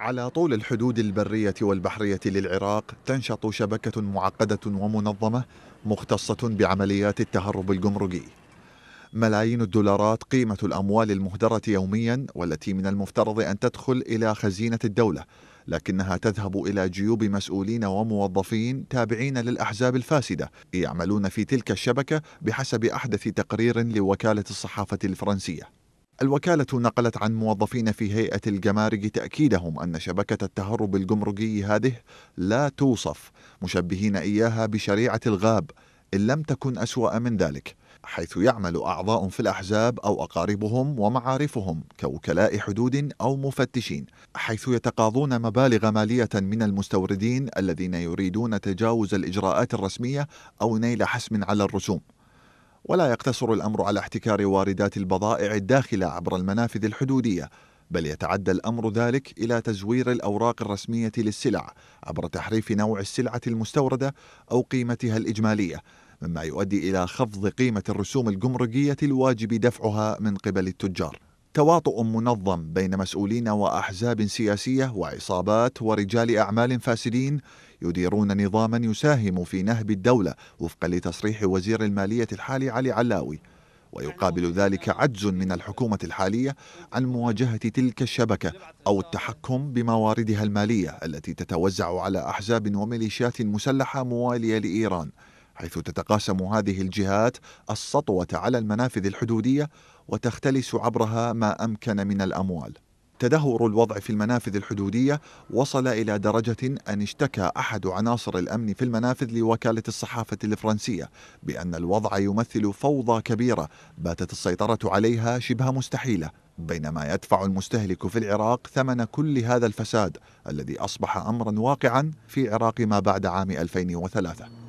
على طول الحدود البرية والبحرية للعراق تنشط شبكة معقدة ومنظمة مختصة بعمليات التهرب الجمركي. ملايين الدولارات قيمة الأموال المهدرة يوميا والتي من المفترض أن تدخل إلى خزينة الدولة، لكنها تذهب إلى جيوب مسؤولين وموظفين تابعين للأحزاب الفاسدة يعملون في تلك الشبكة بحسب أحدث تقرير لوكالة الصحافة الفرنسية. الوكالة نقلت عن موظفين في هيئة الجمارك تأكيدهم أن شبكة التهرب الجمركي هذه لا توصف مشبهين إياها بشريعة الغاب إن لم تكن أسوأ من ذلك حيث يعمل أعضاء في الأحزاب أو أقاربهم ومعارفهم كوكلاء حدود أو مفتشين حيث يتقاضون مبالغ مالية من المستوردين الذين يريدون تجاوز الإجراءات الرسمية أو نيل حسم على الرسوم ولا يقتصر الامر على احتكار واردات البضائع الداخله عبر المنافذ الحدوديه بل يتعدى الامر ذلك الى تزوير الاوراق الرسميه للسلع عبر تحريف نوع السلعه المستورده او قيمتها الاجماليه مما يؤدي الى خفض قيمه الرسوم الجمركيه الواجب دفعها من قبل التجار تواطؤ منظم بين مسؤولين واحزاب سياسيه وعصابات ورجال اعمال فاسدين يديرون نظاما يساهم في نهب الدوله وفقا لتصريح وزير الماليه الحالي علي علاوي ويقابل ذلك عجز من الحكومه الحاليه عن مواجهه تلك الشبكه او التحكم بمواردها الماليه التي تتوزع على احزاب وميليشيات مسلحه مواليه لايران حيث تتقاسم هذه الجهات السطوه على المنافذ الحدوديه وتختلس عبرها ما امكن من الاموال تدهور الوضع في المنافذ الحدودية وصل إلى درجة أن اشتكى أحد عناصر الأمن في المنافذ لوكالة الصحافة الفرنسية بأن الوضع يمثل فوضى كبيرة باتت السيطرة عليها شبه مستحيلة بينما يدفع المستهلك في العراق ثمن كل هذا الفساد الذي أصبح أمرا واقعا في عراق ما بعد عام 2003